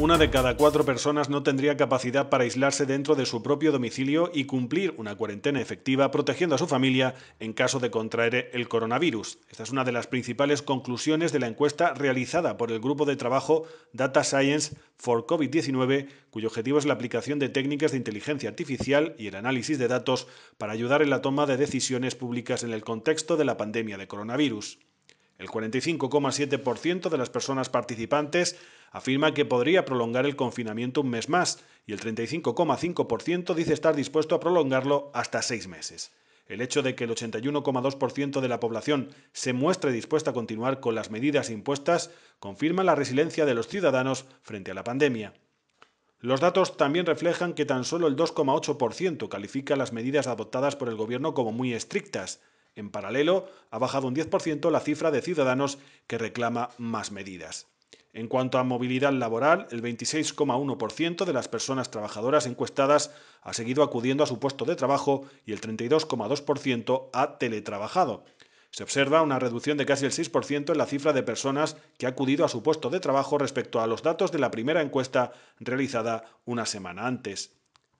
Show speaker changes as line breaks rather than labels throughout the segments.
una de cada cuatro personas no tendría capacidad para aislarse dentro de su propio domicilio y cumplir una cuarentena efectiva protegiendo a su familia en caso de contraer el coronavirus. Esta es una de las principales conclusiones de la encuesta realizada por el grupo de trabajo Data Science for COVID-19, cuyo objetivo es la aplicación de técnicas de inteligencia artificial y el análisis de datos para ayudar en la toma de decisiones públicas en el contexto de la pandemia de coronavirus. El 45,7% de las personas participantes afirma que podría prolongar el confinamiento un mes más y el 35,5% dice estar dispuesto a prolongarlo hasta seis meses. El hecho de que el 81,2% de la población se muestre dispuesta a continuar con las medidas impuestas confirma la resiliencia de los ciudadanos frente a la pandemia. Los datos también reflejan que tan solo el 2,8% califica las medidas adoptadas por el Gobierno como muy estrictas, en paralelo, ha bajado un 10% la cifra de ciudadanos que reclama más medidas. En cuanto a movilidad laboral, el 26,1% de las personas trabajadoras encuestadas ha seguido acudiendo a su puesto de trabajo y el 32,2% ha teletrabajado. Se observa una reducción de casi el 6% en la cifra de personas que ha acudido a su puesto de trabajo respecto a los datos de la primera encuesta realizada una semana antes.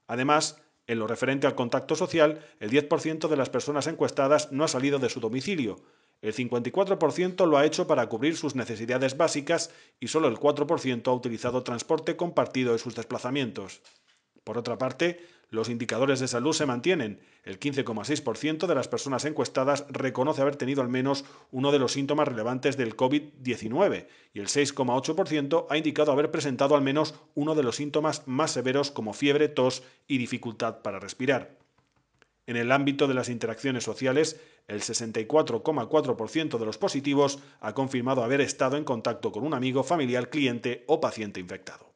Además, en lo referente al contacto social, el 10% de las personas encuestadas no ha salido de su domicilio, el 54% lo ha hecho para cubrir sus necesidades básicas y solo el 4% ha utilizado transporte compartido en sus desplazamientos. Por otra parte, los indicadores de salud se mantienen. El 15,6% de las personas encuestadas reconoce haber tenido al menos uno de los síntomas relevantes del COVID-19 y el 6,8% ha indicado haber presentado al menos uno de los síntomas más severos como fiebre, tos y dificultad para respirar. En el ámbito de las interacciones sociales, el 64,4% de los positivos ha confirmado haber estado en contacto con un amigo, familiar, cliente o paciente infectado.